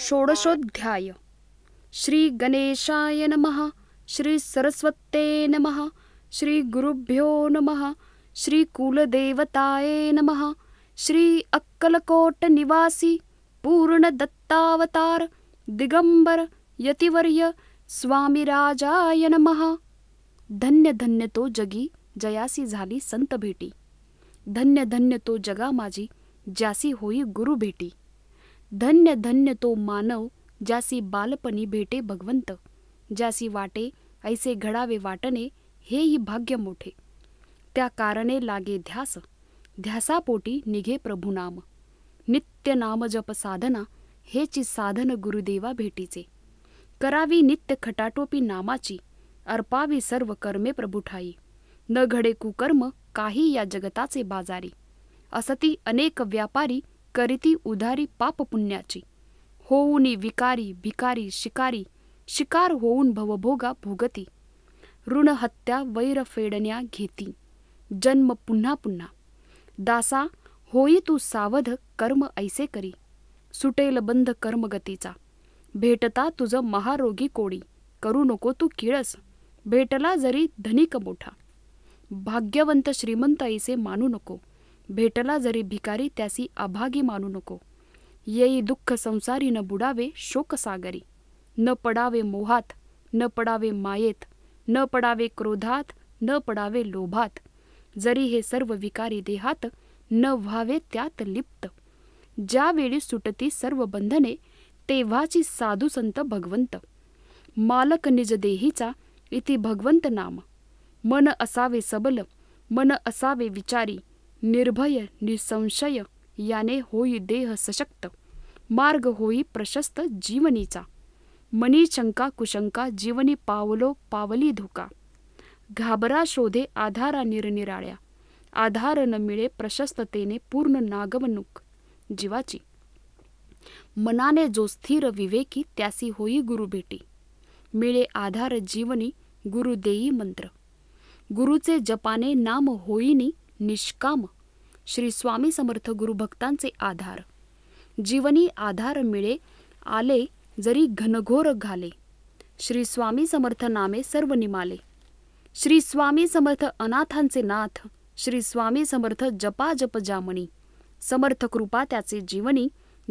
षोडशोध्याय श्रीगणेशाय नमः श्रीसरस्वत्ये नमः श्रीगुरुभ्यो नमः श्रीकुलदेवताय नमः श्री अक्कलकोटनिवासी पूर्णदत्तावतार दिगंबर यतिवर्य स्वामीराजाय नमः धन्य धन्य तो जगी जयासी झाली संत भेटी धन्य धन्य तो जगा माझी ज्यासी होई गुरु भेटी धन्य धन्य तो मानव ज्यासी बालपणी भेटे भगवंत ज्यासी वाटे ऐसे घडावे वाटणे हेही भाग्य मोठे त्या कारणे लागे ध्यास ध्यासापोटी निघे प्रभुनाम नित्य नाम जप साधना हेची साधन गुरुदेवा भेटीचे करावी नित्य खटाटोपी नामाची अर्पावी सर्व कर्मे प्रभुठाई न घडे कुकर्म काही या जगताचे बाजारी असती अनेक व्यापारी करिती उधारी पाप पुण्याची होऊनी विकारी भिकारी शिकारी शिकार होऊन भवभोगा भोगती ऋणहत्या वैर फेडण्या घेती जन्म पुन्हा पुन्हा दासा होई तू सावध कर्म ऐसे करी सुटेल बंध कर्मगतीचा भेटता तुझ महारोगी कोडी करू नको तू किळस भेटला जरी धनिक मोठा भाग्यवंत श्रीमंत ऐसे मानू नको भेटला जरी भिकारी त्यासी अभागी मानू नको येई दुःख संसारी न बुडावे शोकसागरी न पडावे मोहात न पडावे मायेत न पडावे क्रोधात न पडावे लोभात जरी हे सर्व विकारी देहात न व्हावे त्यात लिप्त ज्यावेळी सुटती सर्व बंधने तेव्हाची साधू संत भगवंत मालक निज देहीचा इति भगवंत नाम मन असावे सबल मन असावे विचारी निर्भय निसंशय याने होई देह सशक्त मार्ग होई प्रशस्त जीवनीचा मनी शंका कुशंका जीवनी पावलो पावली धुका घाबरा शोधे आधारा निरनिराळ्या आधार न मिळे प्रशस्ततेने पूर्ण नागवणूक जीवाची मनाने जो स्थिर विवेकी त्यासी होई गुरु भेटी मिळे आधार जीवनी गुरुदेई मंत्र गुरुचे जपाने नाम होईनी निष्काम श्री स्वामी समर्थ गुरुभक्तांचे आधार जीवनी आधार मिळे आले जरी घनघोर घाले श्री स्वामी समर्थ नामे सर्व निमाले श्री स्वामी समर्थ अनाथांचे नाथ श्री स्वामी समर्थ जपा जप जामणी समर्थ कृपा त्याचे जीवनी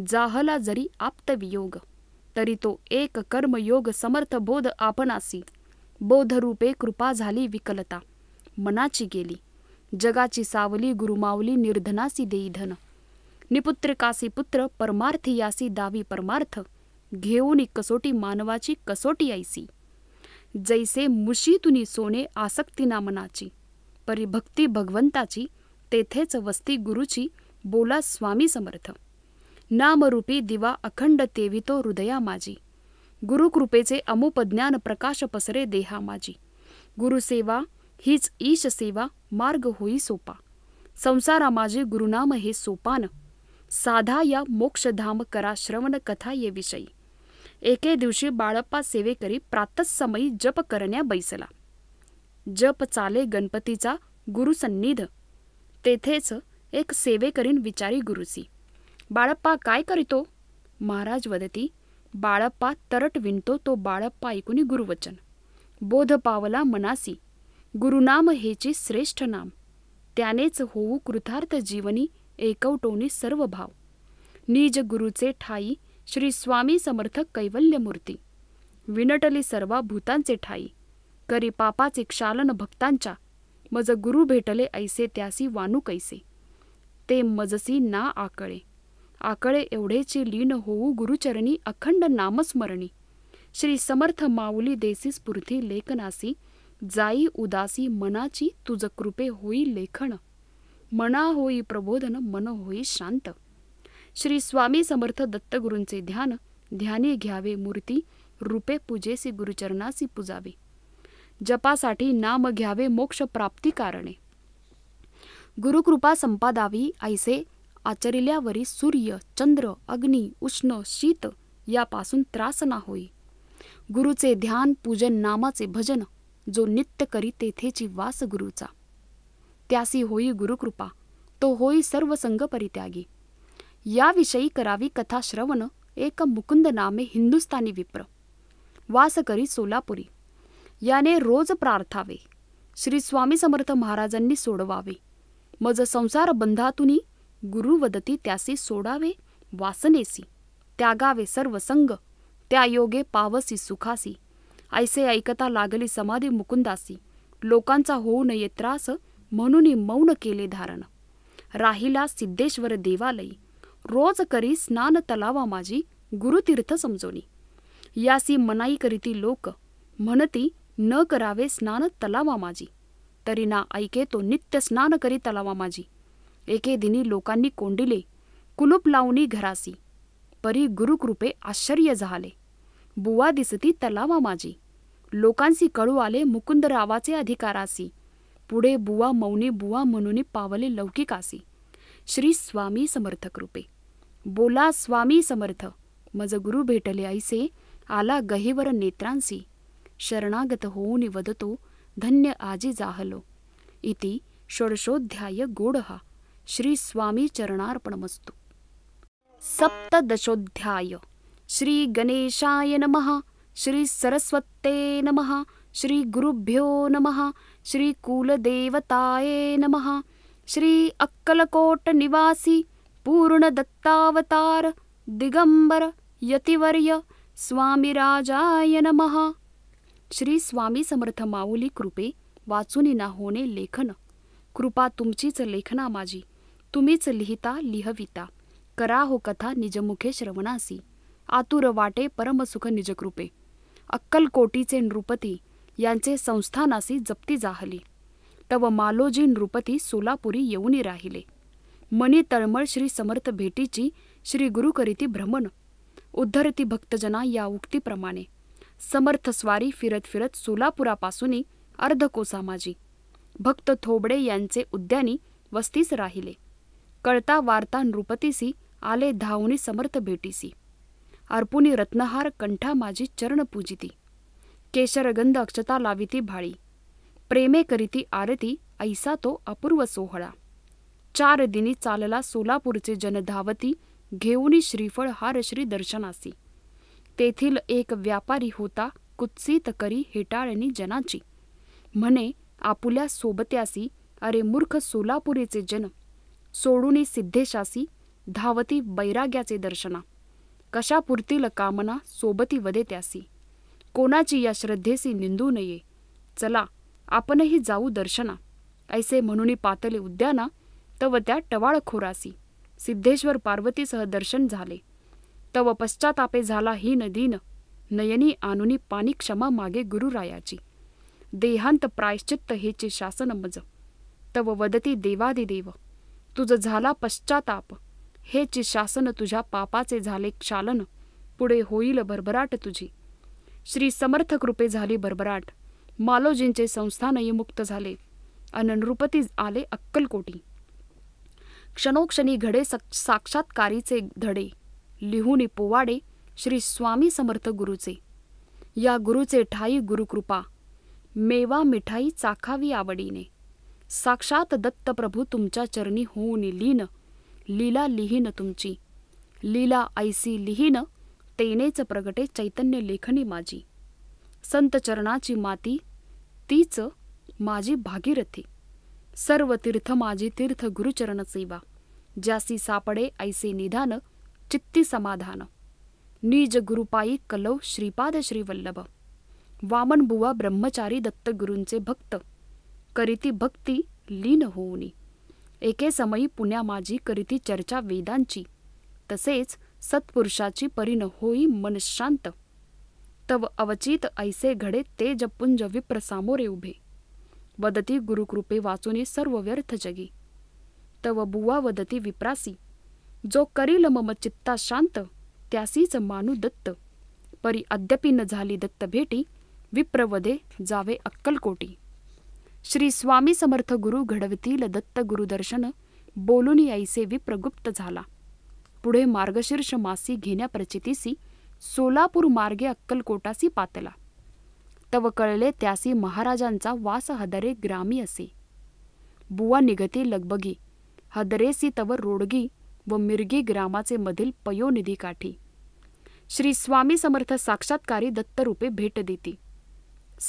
जाहला जरी आप्तवियोग तरी तो एक कर्मयोग समर्थ बोध आपणासी बोधरूपे कृपा झाली विकलता मनाची गेली जगाची सावली गुरुमावली निर्धनासी देई धन कासी पुत्र परमार्थी यासी दावी परमार्थ घेऊनी कसोटी मानवाची कसोटी ऐसी जैसे मुशीतुनी सोने आसक्ती नामनाची परी भक्ती भगवंताची तेथेच वस्ती गुरुची बोला स्वामी समर्थ नामरूपी दिवा अखंड तेवितो हृदया माझी गुरुकृपेचे अमुप ज्ञान प्रकाश पसरे देहा माझी गुरुसेवा हीच सेवा मार्ग होई सोपा संसारा माझे गुरुनाम हे सोपान साधा या मोक्षधाम करा श्रवण कथा ये विषयी एके दिवशी बाळप्पा सेवेकरी करी जप करण्या बैसला जप चाले गणपतीचा गुरुसन्निध तेथेच एक सेवे करीन विचारी गुरुसी बाळप्पा काय करीतो महाराज वदती बाळप्पा तरट विणतो तो बाळप्पा ऐकून गुरुवचन बोध पावला मनासी गुरुनाम हेचे श्रेष्ठ नाम त्यानेच होऊ कृतार्थ जीवनी एकवटोनी सर्व भाव निज गुरुचे ठाई श्री स्वामी समर्थ कैवल्यमूर्ती विनटली सर्वा भूतांचे ठाई करी पापाचे क्षालन भक्तांच्या मज गुरु भेटले ऐसे त्यासी वानू कैसे ते मजसी ना आकळे आकळे एवढेचे लीन होऊ गुरुचरणी अखंड नामस्मरणी श्री समर्थ माऊली देसी स्फूर्ती लेखनासी जाई उदासी मनाची तुझ कृपे होई लेखन मना होई प्रबोधन मन होई शांत श्री स्वामी समर्थ दत्तगुरूंचे ध्यान ध्याने घ्यावे मूर्ती रूपे पूजेसी गुरुचरणासी पुजावे जपासाठी नाम घ्यावे मोक्ष प्राप्ती कारणे गुरुकृपा संपादावी ऐसे आचरिल्यावरी सूर्य चंद्र अग्नी उष्ण शीत यापासून त्रास ना होई गुरुचे ध्यान पूजन नामाचे भजन जो नित्य करी तेथेची वास गुरुचा त्यासी होई गुरुकृपा तो होई सर्व संग परित्यागी याविषयी करावी कथा श्रवण एक मुकुंद नामे हिंदुस्थानी विप्र वास करी सोलापुरी याने रोज प्रार्थावे श्री स्वामी समर्थ महाराजांनी सोडवावे मज संसार बंधातून वदती त्यासी सोडावे वासनेसी त्यागावे सर्व संग त्या योगे पावसी सुखासी ऐसे ऐकता लागली समाधी मुकुंदासी लोकांचा होऊ नये त्रास म्हणून मौन केले धारण राहिला सिद्धेश्वर देवालयी रोज करी स्नान तलावा माझी गुरुतीर्थ समजोनी यासी मनाई करीती लोक म्हणती न करावे स्नान तलावा माझी तरी ना ऐके तो नित्य स्नान करी तलावा माझी एके दिनी लोकांनी कोंडिले कुलूप लावणी घरासी परी गुरुकृपे आश्चर्य झाले बुवा दिसती तलावा माझी लोकांसी कळू आले मुकुंदरावाचे अधिकारासी पुढे बुवा मौनी बुवा म्हणून पावले लौकिकासी श्री स्वामी समर्थ कृपे बोला स्वामी समर्थ मज गुरु भेटले ऐसे आला गहेवर नेत्रांसी शरणागत होऊन वदतो धन्य आजी जाहलो इति षोडशोध्याय गोडहा श्री स्वामी चरणार्पणमस्तु सप्तदशोध्याय श्री गणेशाय नमः श्री सरस्वते नमः श्री गुरुभ्यो नमः श्री कुलदेवताये नमः श्री अक्कलकोट निवासी पूर्ण दत्तावतार दिगंबर यतिवर्य राजाय नमः श्री स्वामी समर्थ माऊली कृपे ना होणे लेखन कृपा तुमचीच लेखना माझी तुम्हीच लिहिता लिहविता करा हो कथा निजमुखे श्रवणासी आतुर वाटे परमसुख निजकृपे अक्कलकोटीचे नृपती यांचे संस्थानासी जप्ती जाहली तव मालोजी नृपती सोलापुरी येऊनी राहिले मनी तळमळ श्री समर्थ भेटीची श्री गुरु करीती भ्रमण उद्धरती भक्तजना या उक्तीप्रमाणे समर्थ स्वारी फिरत फिरत सोलापुरापासून अर्धकोसामाजी भक्त थोबडे यांचे उद्यानी वस्तीस राहिले कळता वार्ता नृपतीसी आले धावणी समर्थ भेटीसी अर्पुनी रत्नहार कंठा माझी चरण पूजिती केशरगंध अक्षता लाविती भाळी प्रेमे करीती आरती ऐसा तो अपूर्व सोहळा चार दिनी चालला सोलापूरचे जनधावती घेऊनी श्रीफळ हार श्री दर्शनासी तेथील एक व्यापारी होता कुत्सित करी हेटाळणी जनाची म्हणे आपुल्या सोबत्यासी अरे मूर्ख सोलापुरीचे जन सोडूनी सिद्धेशासी धावती बैराग्याचे दर्शना कशा पुरतील कामना सोबती वदे त्यासी कोणाची या श्रद्धेसी निंदू नये चला आपणही जाऊ दर्शना ऐसे म्हणून पातले उद्याना तव त्या टवाळखोरासी सिद्धेश्वर पार्वतीसह दर्शन झाले तव पश्चातापे झाला ही नदीन नयनी आनुनी पाणी क्षमा मागे गुरुरायाची देहांत प्रायश्चित्त हेचे शासन मज तव वदती देवादिदेव तुझ झाला पश्चाताप हे शासन तुझ्या पापाचे झाले क्षालन पुढे होईल भरभराट तुझी श्री समर्थ कृपे झाली भरभराट मालोजींचे संस्थानही मुक्त झाले अन नृपती आले अक्कलकोटी क्षणोक्षणी घडे साक्षात्कारीचे धडे लिहून पोवाडे श्री स्वामी समर्थ गुरुचे या गुरुचे ठाई गुरुकृपा मेवा मिठाई चाखावी आवडीने साक्षात दत्तप्रभू तुमच्या चरणी होऊन लीन लीला लिहीन तुमची लीला ऐसी लिहीन तेनेच प्रगटे चैतन्य लेखनी माझी संत चरणाची माती तीच माझी भागीरथी सर्व तीर्थ माझी तीर्थ गुरुचरण सेवा ज्यासी सापडे ऐसे निधान चित्ती समाधान नीज गुरुपायी कलव श्रीपाद श्रीवल्लभ वामनबुवा ब्रह्मचारी दत्तगुरूंचे भक्त करीती भक्ती लीन होऊनी समयी पुण्या माझी करीती चर्चा वेदांची तसेच सत्पुरुषाची परिण होई मनशांत तव अवचित ऐसे घडे ते जपुंज विप्र सामोरे उभे वदती गुरुकृपे वाचुनी सर्व व्यर्थ जगी तव बुवा वदती विप्रासी जो करील मम चित्ता शांत त्यासीच मानू दत्त परी अद्यपि न झाली दत्त भेटी विप्रवदे जावे अक्कलकोटी श्री स्वामी समर्थ गुरु घडवतील दत्त गुरुदर्शन बोलून यायसे विप्रगुप्त झाला पुढे मार्गशीर्ष मासी घेण्या प्रचितीसी सोलापूर मार्गे अक्कलकोटासी पातला तव कळले त्यासी महाराजांचा वास हदरे ग्रामी असे बुवा निघते लगबगी हदरेसी तव रोडगी व मिरगी ग्रामाचे मधील पयोनिधी काठी श्री स्वामी समर्थ साक्षात्कारी दत्तरूपे भेट देती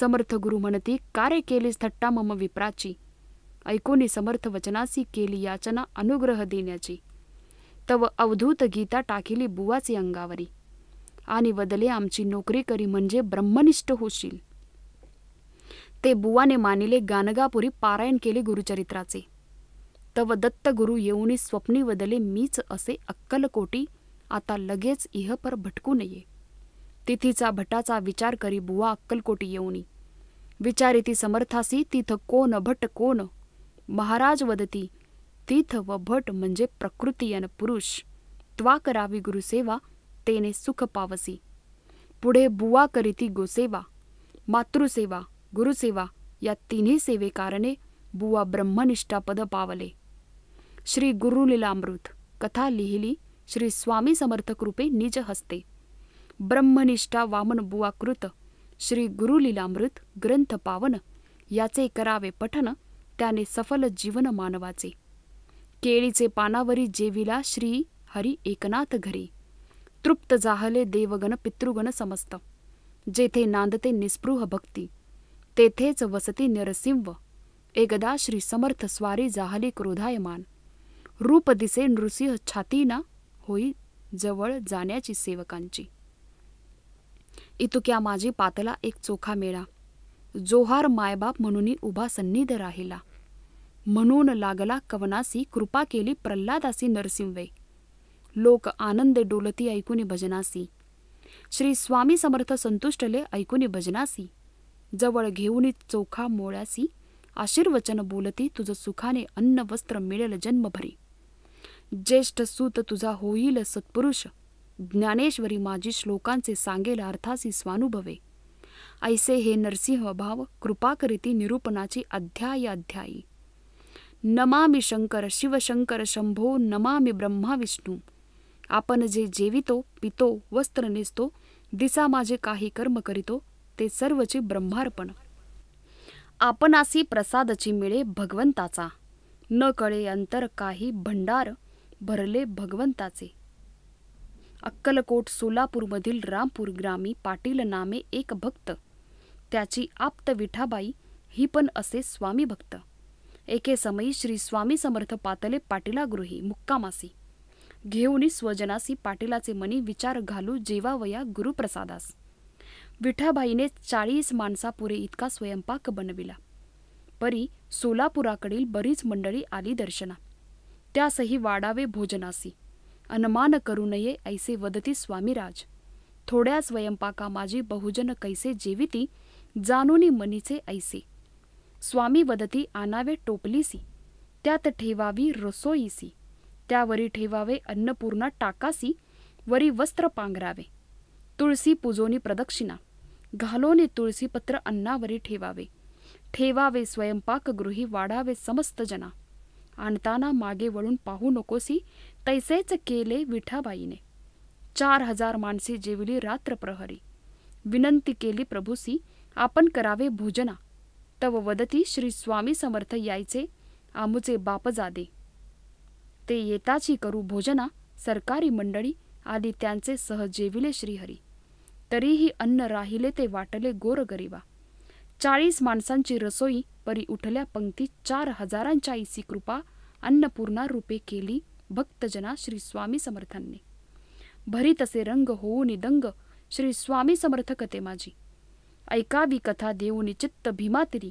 समर्थ गुरु म्हणती कार्य रे थट्टा मम विप्राची ऐकोनी समर्थ वचनासी केली याचना अनुग्रह देण्याची तव अवधूत गीता टाकिली बुवाची अंगावरी आणि बदले आमची नोकरी करी म्हणजे ब्रह्मनिष्ठ होशील ते बुवाने मानिले गानगापुरी पारायण केले गुरुचरित्राचे तव दत्त गुरु येऊनी स्वप्नी बदले मीच असे अक्कलकोटी आता लगेच इहपर भटकू नये तिथीचा भटाचा विचार करी बुवा अक्कलकोटी येऊनी विचारिती ती समर्थासी तिथ कोण भट कोण महाराज वदती तीथ व भट म्हणजे प्रकृतीयन पुरुष त्वा करावी गुरुसेवा तेने सुख पावसी पुढे बुवा करीती गोसेवा मातृसेवा गुरुसेवा या तिन्ही कारणे बुवा ब्रह्मनिष्ठापद पावले श्री गुरुलीलामृत कथा लिहिली श्री स्वामी समर्थ कृपे निज हस्ते ब्रह्मनिष्ठा वामनबुवा श्री गुरुलीलामृत ग्रंथ पावन याचे करावे पठन त्याने सफल जीवन मानवाचे केळीचे पानावरी जेविला श्री हरी एकनाथ घरी तृप्त जाहले देवगण पितृगण समस्त जेथे नांदते निस्पृह भक्ती तेथेच वसती नरसिंह एकदा श्री समर्थ स्वारी जाहली क्रोधायमान रूप दिसे नृसिंह छातीना होई जवळ जाण्याची सेवकांची इतुक्या माझी पातला एक चोखा मेळा जोहार मायबाप म्हणून उभा सन्निध राहिला म्हणून लागला कवनासी कृपा केली प्रल्हादासी नरसिंवे लोक आनंद डोलती ऐकून भजनासी श्री स्वामी समर्थ संतुष्टले ऐकून भजनासी जवळ घेऊन चोखा मोळ्यासी आशीर्वचन बोलती तुझं सुखाने अन्न वस्त्र मिळेल जन्मभरी ज्येष्ठ सूत तुझा होईल सत्पुरुष ज्ञानेश्वरी माझी श्लोकांचे सांगेल अर्थासी स्वानुभवे ऐसे हे नरसिंह भाव कृपा करीती निरूपणाची अध्याय अध्यायी नमामि शंकर शिवशंकर शंभो नमामि ब्रह्मा विष्णू आपण जे जेवितो पितो वस्त्र नेसतो दिसा माझे काही कर्म करीतो ते सर्वचे ब्रह्मार्पण आपणासी प्रसादची मिळे भगवंताचा न कळे अंतर काही भंडार भरले भगवंताचे अक्कलकोट सोलापूरमधील रामपूर ग्रामी पाटील नामे एक भक्त त्याची आप्त विठाबाई ही पण असे स्वामी भक्त एके समयी श्री स्वामी समर्थ पातले पाटीलागृही मुक्कामासी घेऊनी स्वजनासी पाटीलाचे मनी विचार घालू जेवावया गुरुप्रसादास विठाबाईने चाळीस माणसापुरे इतका स्वयंपाक बनविला परी सोलापुराकडील बरीच मंडळी आली दर्शना त्यासही वाडावे भोजनासी अनमान करू नये ऐसे वदती स्वामीराज थोड्या स्वयंपाका माझी बहुजन कैसे जेविती जानुनी मनीचे ऐसे स्वामी वदती आणावे टोपलीसी त्यात ठेवावी रसोईसी त्यावरी ठेवावे अन्नपूर्णा टाकासी वरी वस्त्र पांघरावे तुळसी पूजोनी प्रदक्षिणा घालोने तुळसीपत्र अन्नावरी ठेवावे ठेवावे स्वयंपाकगृही वाढावे समस्त जना आणताना मागे वळून पाहू नकोसी तैसेच केले विठाबाईने चार हजार माणसे जेवली रात्र प्रहरी विनंती केली प्रभूसी आपण करावे भोजना तव वदती श्री स्वामी समर्थ यायचे आमुचे बापजादे ते येताची करू भोजना सरकारी मंडळी आदी त्यांचे सह जेविले श्रीहरी तरीही अन्न राहिले ते वाटले गरिबा चाळीस माणसांची रसोई परी उठल्या पंक्ती चार हजारांच्या ईसी कृपा अन्नपूर्णा रूपे केली भक्तजना श्री स्वामी समर्थांनी भरीत असे रंग होऊ निदंग श्री स्वामी समर्थ कते माझी ऐकावी कथा देऊ चित्त भीमातरी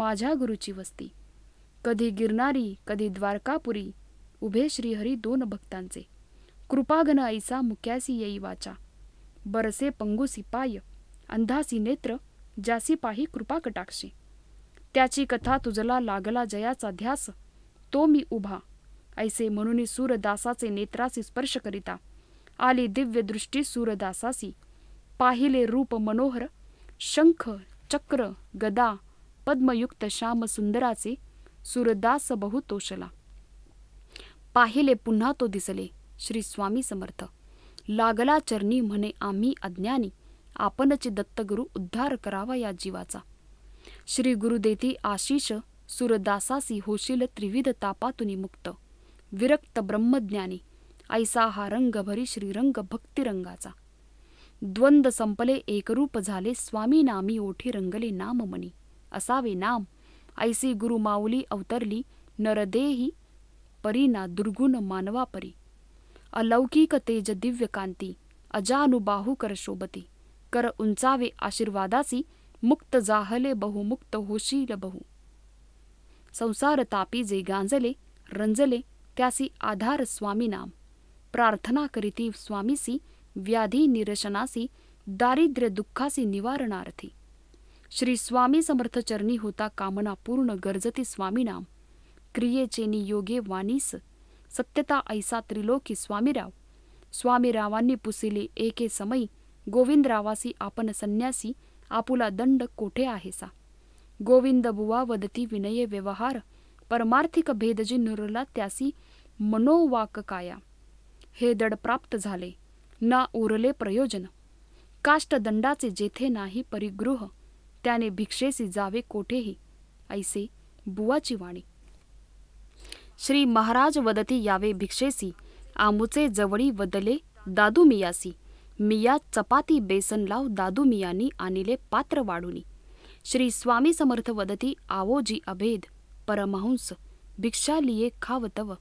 माझ्या गुरुची वस्ती कधी गिरणारी कधी द्वारकापुरी उभे श्रीहरी दोन भक्तांचे कृपाघन ऐसा मुक्यासी येई वाचा बरसे पंगुसी पाय अंधासी नेत्र जासी पाही कृपा कटाक्षी त्याची कथा तुझला लागला जयाचा ध्यास तो मी उभा ऐसे म्हणून सूरदासाचे नेत्रासी स्पर्श करिता आली दिव्य दृष्टी सूरदासासी पाहिले रूप मनोहर शंख चक्र गदा पद्मयुक्त श्याम सुंदराचे सूरदास बहुतोषला पाहिले पुन्हा तो दिसले श्री स्वामी समर्थ लागला चरणी म्हणे आम्ही अज्ञानी आपणचे दत्तगुरु उद्धार करावा या जीवाचा श्री गुरुदेती आशिष सूरदासासी होशील त्रिविध तापातून मुक्त विरक्त ब्रह्मज्ञानी ऐसा हा रंग भरी श्रीरंग भक्तिरंगाचा द्वंद संपले एकरूप झाले स्वामी नामी ओठी रंगले नाम मनी असावे नाम ऐसी गुरुमाऊली अवतरली नरदेही परीना दुर्गुण मानवा परी अलौकिक तेज दिव्य कांती अजानुबाहू कर शोभती कर उंचावे आशीर्वादासी मुक्त जाहले बहु मुक्त होशील बहु संसार तापी जे गांजले रंजले त्यासी आधार स्वामीनाम प्रार्थना करीती स्वामीसी व्याधी निरशनासी दारिद्र्य दुःखासी निवारणार्थी श्री स्वामी समर्थ चरणी होता कामना पूर्ण गरजती स्वामीनाम क्रियेचेनी योगे वाणीस सत्यता ऐसा त्रिलोकी स्वामीराव स्वामीरावांनी पुसिले एके समयी गोविंदरावासी आपण संन्यासी आपुला दंड कोठे आहेसा गोविंद बुवा वदती विनय व्यवहार परमार्थिक भेदजी नुरला त्यासी मनोवाक काया हे दड प्राप्त झाले ना उरले प्रयोजन काष्टदंडाचे जेथे नाही परिगृह त्याने भिक्षेसी जावे कोठेही ऐसे बुवाची वाणी श्री महाराज वदती यावे भिक्षेसी आमुचे जवळी वदले दादू मियासी मिया चपाती बेसन लाव दादू मियानी आणिले पात्र वाढूनी श्री स्वामी समर्थ वदती आवोजी अभेद परमहंस लिए खावतव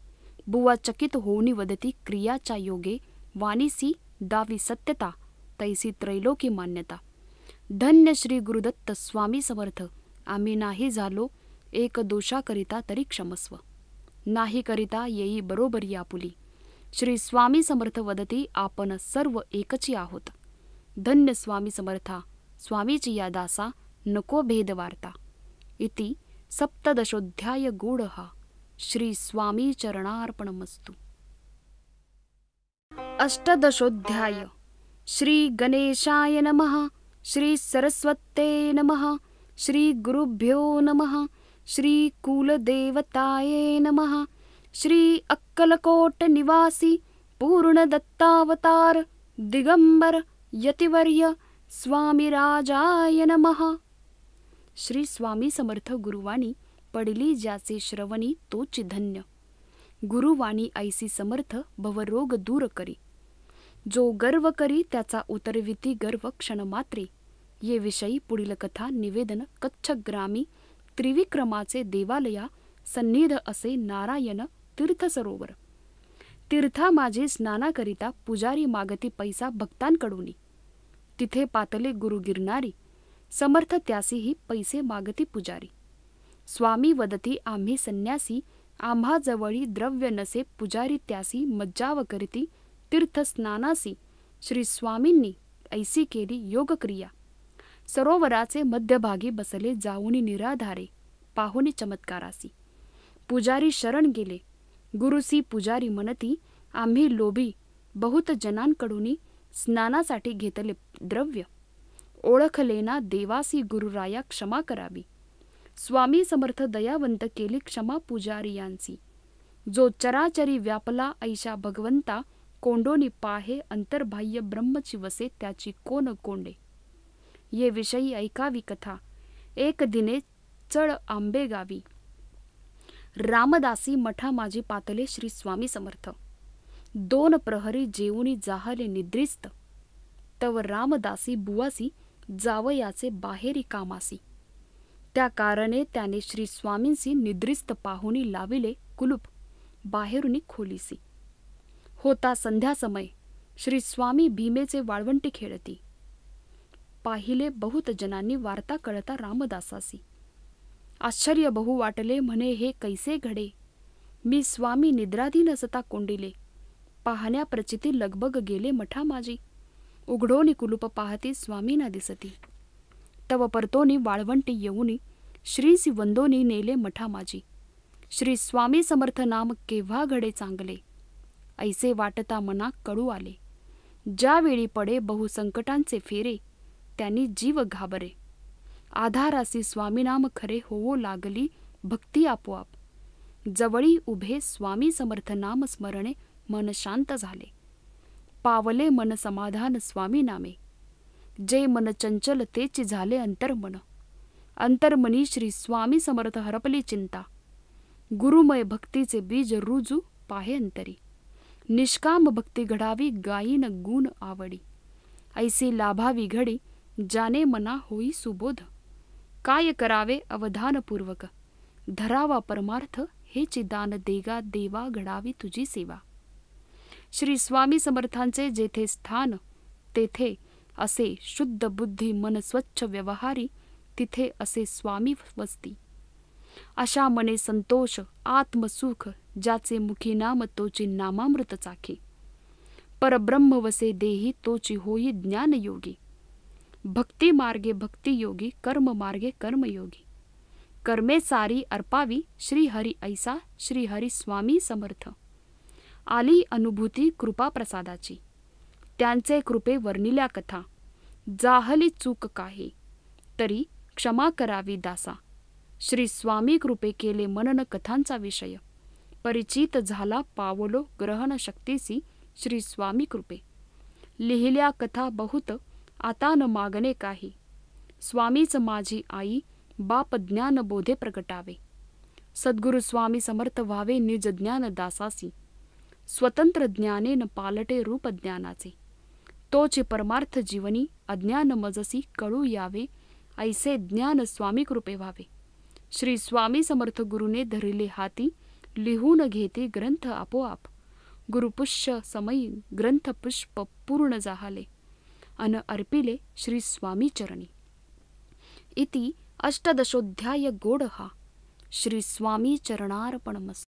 बुवाचकित चकित होऊनी वदती क्रियाचा योगे वाणीसी दावी सत्यता तैसी त्रैलोकी मान्यता धन्य श्री गुरुदत्त स्वामी समर्थ आम्ही नाही झालो एक दोषाकरिता तरी क्षमस्व नाही करिता येई बरोबरी आपुली श्री स्वामी समर्थ वदती आपण सर्व एकची आहोत धन्य स्वामी समर्था स्वामीची या दासा नको भेदवार्ता इति सप्तदशोध्याय गूढः श्रीस्वामीचरणार्पणमस्तु अष्टदशोध्याय श्रीगणेशाय नमः श्रीसरस्वत्ये नमः श्रीगुरुभ्यो नमः श्रीकुलदेवताये नमः श्री अक्कलकोटनिवासी पूर्णदत्तावतार दिगम्बर यतिवर्य स्वामिराजाय नमः श्री स्वामी समर्थ गुरुवाणी पडली ज्याचे श्रवणी तो चिधन्य गुरुवाणी ऐसी समर्थ भव रोग दूर करी जो गर्व करी त्याचा उतरविती गर्व क्षणमात्री ये विषयी पुढील कथा निवेदन ग्रामी त्रिविक्रमाचे देवालया सन्निध असे नारायण तीर्थ सरोवर तीर्था माझे स्नानाकरिता पुजारी मागती पैसा भक्तांकडून तिथे पातले गुरु गिरणारी समर्थ त्यासी ही पैसे मागती पुजारी स्वामी वदती आम्ही संन्यासी आम्हाजवळी द्रव्य नसे पुजारी त्यासी मज्जाव करीती तीर्थस्नानासी श्री स्वामींनी ऐसी केली योगक्रिया सरोवराचे मध्यभागी बसले जाऊनी निराधारे पाहुणे चमत्कारासी पुजारी शरण गेले गुरुसी पुजारी म्हणती आम्ही लोभी बहुत जनांकडून स्नानासाठी घेतले द्रव्य ओळखलेना देवासी गुरुराया क्षमा करावी स्वामी समर्थ दयावंत केली क्षमा पुजारी यांची जो चराचरी व्यापला ऐशा भगवंता कोंडोनी पाहे अंतर्बाह्य ब्रह्मची वसे त्याची कोण कोंडे ये विषयी ऐकावी कथा एक दिने चळ आंबे गावी रामदासी मठा माझी पातले श्री स्वामी समर्थ दोन प्रहरी जेवणी जाहले निद्रिस्त तव रामदासी बुवासी जावयाचे बाहेरी कामासी त्या कारणे त्याने श्री स्वामींसी निद्रिस्त पाहुणी लाविले कुलूप बाहेरुनी खोलीसी होता संध्यासमय श्री स्वामी भीमेचे वाळवंटी खेळती पाहिले बहुत जनांनी वार्ता कळता रामदासासी आश्चर्य बहु वाटले म्हणे हे कैसे घडे मी स्वामी निद्राधीन असता कोंडिले पाहण्या प्रचिती लगबग गेले मठा माझी उघडोनी कुलूप पाहती स्वामीना दिसती तव परतोनी वाळवंटी येऊनी सी वंदोनी नेले मठा माझी श्री स्वामी समर्थ नाम केव्हा घडे चांगले ऐसे वाटता मना कळू आले ज्यावेळी पडे बहुसंकटांचे फेरे त्यांनी जीव घाबरे आधारासी स्वामीनाम खरे होवो लागली भक्ती आपोआप जवळी उभे स्वामी समर्थ नाम स्मरणे मन शांत झाले पावले मन समाधान स्वामी नामे जे मन चंचल तेच झाले अंतर्मन अंतर्मनी श्री स्वामी समर्थ हरपली चिंता गुरुमय भक्तीचे बीज रुजू पाहे अंतरी निष्काम भक्ती घडावी गायीन गुण आवडी ऐसी लाभावी घडी जाने मना होई सुबोध काय करावे अवधानपूर्वक धरावा परमार्थ हे चिदान देगा देवा घडावी तुझी सेवा श्री स्वामी समर्थांचे जेथे स्थान तेथे असे शुद्ध बुद्धी मन स्वच्छ व्यवहारी तिथे असे स्वामी वसती अशा मने संतोष आत्मसुख ज्याचे मुखी नाम तोची नामामृत चाखे परब्रह्म वसे देही तोची होई ज्ञानयोगी भक्ती मार्गे भक्तियोगी कर्ममार्गे कर्मयोगी कर्मे सारी अर्पावी श्रीहरी ऐसा श्रीहरी स्वामी समर्थ आली अनुभूती कृपाप्रसादाची त्यांचे कृपे वर्णिल्या कथा जाहली चूक काही तरी क्षमा करावी दासा श्री स्वामी कृपे केले मनन कथांचा विषय परिचित झाला पावलो ग्रहण शक्तीसी श्री स्वामी कृपे लिहिल्या कथा बहुत आता न मागणे काही स्वामीच माझी आई बाप ज्ञान बोधे प्रगटावे सद्गुरु स्वामी समर्थ व्हावे निज ज्ञान दासासी स्वतंत्र न पालटे रूप ज्ञानाचे तोचे परमार्थ जीवनी अज्ञान मजसी कळू यावे ऐसे ज्ञान स्वामी कृपे व्हावे श्री स्वामी समर्थ गुरुने धरिले हाती लिहून घेते ग्रंथ आपोआप गुरुपुष्य समयी ग्रंथ पुष्प पूर्ण जाहाले अन अर्पिले श्री स्वामी चरणी इति अष्टदशोध्याय हा श्री स्वामी मस्त